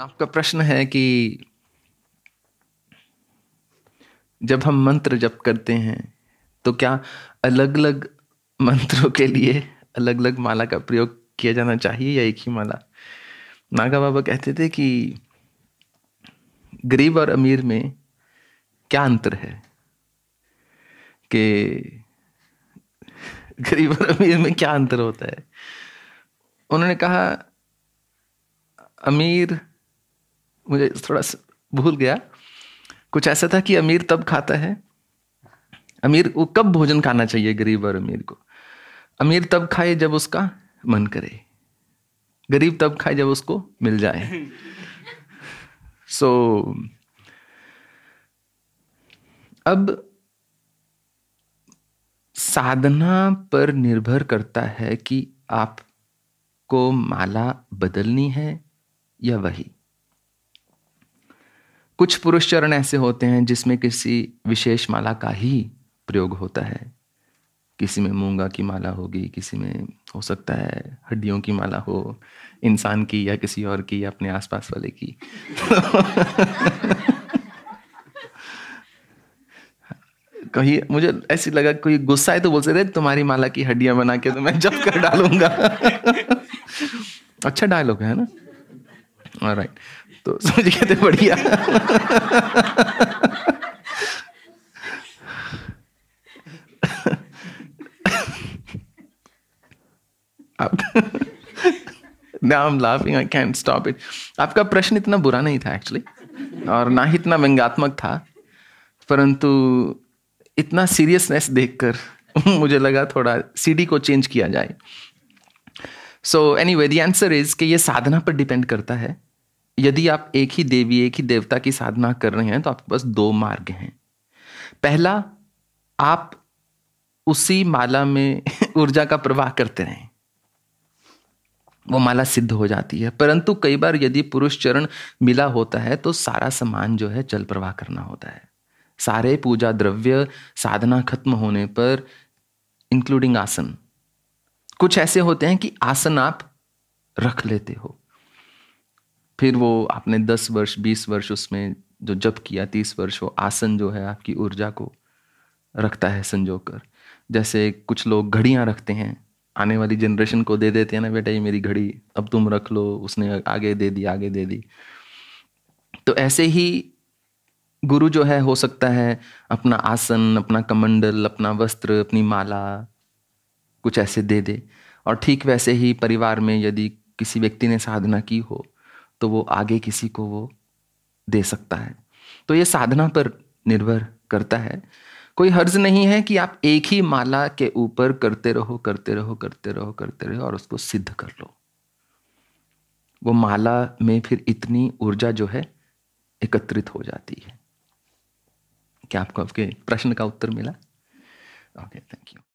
आपका प्रश्न है कि जब हम मंत्र जप करते हैं तो क्या अलग अलग मंत्रों के लिए अलग अलग माला का प्रयोग किया जाना चाहिए या एक ही माला नागा बाबा कहते थे कि गरीब और अमीर में क्या अंतर है कि गरीब और अमीर में क्या अंतर होता है उन्होंने कहा अमीर मुझे थोड़ा भूल गया कुछ ऐसा था कि अमीर तब खाता है अमीर को कब भोजन खाना चाहिए गरीब और अमीर को अमीर तब खाए जब उसका मन करे गरीब तब खाए जब उसको मिल जाए सो so, अब साधना पर निर्भर करता है कि आपको माला बदलनी है या वही कुछ पुरुष चरण ऐसे होते हैं जिसमें किसी विशेष माला का ही प्रयोग होता है किसी में मूंगा की माला होगी किसी में हो सकता है हड्डियों की माला हो इंसान की या किसी और की या अपने आसपास वाले की कही मुझे ऐसी लगा कोई गुस्सा है तो बोल सकते तुम्हारी माला की हड्डियां बना के तो मैं जब कर डालूंगा अच्छा डायलॉग है ना राइट right. तो समझ गए थे बढ़िया आपका प्रश्न इतना बुरा नहीं था एक्चुअली और ना ही इतना व्यंगात्मक था परंतु इतना सीरियसनेस देखकर मुझे लगा थोड़ा सीडी को चेंज किया जाए so anyway the answer is कि ये साधना पर डिपेंड करता है यदि आप एक ही देवी एक ही देवता की साधना कर रहे हैं तो आपके पास दो मार्ग हैं पहला आप उसी माला में ऊर्जा का प्रवाह करते रहें वो माला सिद्ध हो जाती है परंतु कई बार यदि पुरुष चरण मिला होता है तो सारा सामान जो है जल प्रवाह करना होता है सारे पूजा द्रव्य साधना खत्म होने पर इंक्लूडिंग आसन कुछ ऐसे होते हैं कि आसन आप रख लेते हो फिर वो आपने दस वर्ष बीस वर्ष उसमें जो जप किया तीस वर्ष वो आसन जो है आपकी ऊर्जा को रखता है संजो कर जैसे कुछ लोग घड़ियाँ रखते हैं आने वाली जनरेशन को दे देते हैं ना बेटा ये मेरी घड़ी अब तुम रख लो उसने आगे दे दी आगे दे दी तो ऐसे ही गुरु जो है हो सकता है अपना आसन अपना कमंडल अपना वस्त्र अपनी माला कुछ ऐसे दे दे और ठीक वैसे ही परिवार में यदि किसी व्यक्ति ने साधना की हो तो वो आगे किसी को वो दे सकता है तो ये साधना पर निर्भर करता है कोई हर्ज नहीं है कि आप एक ही माला के ऊपर करते रहो करते रहो करते रहो करते रहो और उसको सिद्ध कर लो वो माला में फिर इतनी ऊर्जा जो है एकत्रित हो जाती है क्या आपको आपके प्रश्न का उत्तर मिला ओके थैंक यू